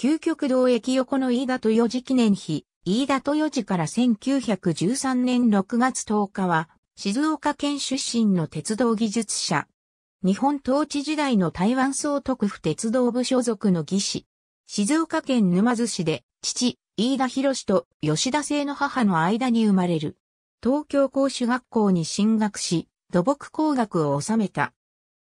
究極道駅横の飯田豊寺記念碑、飯田豊寺から1913年6月10日は、静岡県出身の鉄道技術者。日本統治時代の台湾総督府鉄道部所属の技師。静岡県沼津市で、父、飯田博と吉田製の母の間に生まれる。東京公主学校に進学し、土木工学を収めた。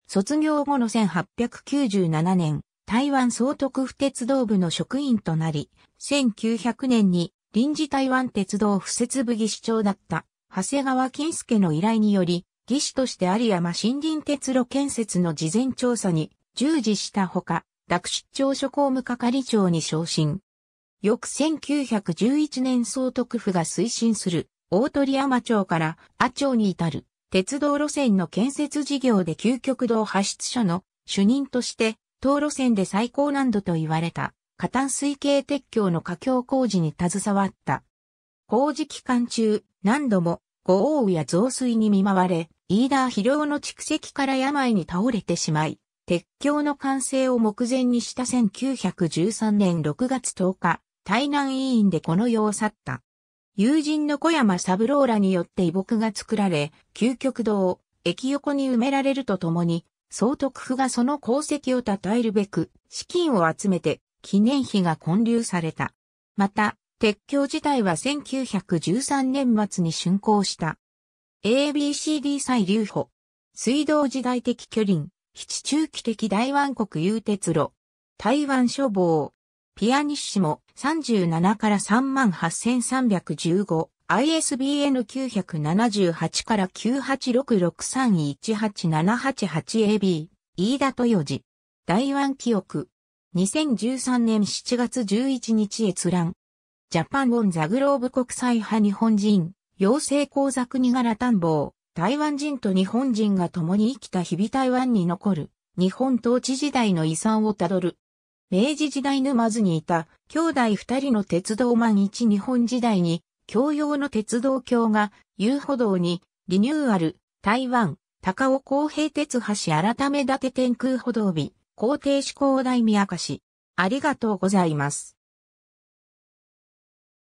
卒業後の1897年、台湾総督府鉄道部の職員となり、1900年に臨時台湾鉄道府設部議士長だった長谷川金介の依頼により、技師として有山森林鉄路建設の事前調査に従事したほか、学出張所公務係長に昇進。翌1911年総督府が推進する大鳥山町から阿町に至る鉄道路線の建設事業で究極道派出所の主任として当路線で最高難度と言われた、加炭水系鉄橋の架橋工事に携わった。工事期間中、何度も、豪雨や増水に見舞われ、ーダー肥料の蓄積から病に倒れてしまい、鉄橋の完成を目前にした1913年6月10日、台南委員でこの世を去った。友人の小山三郎らによって遺木が作られ、究極堂、駅横に埋められるとともに、総督府がその功績を称えるべく、資金を集めて、記念碑が建立された。また、鉄橋自体は1913年末に竣工した。ABCD 再流歩。水道時代的巨輪。七中期的大湾国有鉄路。台湾諸防。ピアニッシモ37から38315。ISBN 978から9 8 6 6 3 1 8 7 8 8 a b 飯田豊治。台湾記憶。2013年7月11日閲覧。ジャパンオンザグローブ国際派日本人、養成講座国柄探訪、台湾人と日本人が共に生きた日々台湾に残る、日本統治時代の遺産をたどる。明治時代沼津にいた兄弟二人の鉄道マン一日本時代に共用の鉄道橋が遊歩道にリニューアル、台湾、高尾公平鉄橋改め立て天空歩道日、皇帝志向大宮市。ありがとうございます。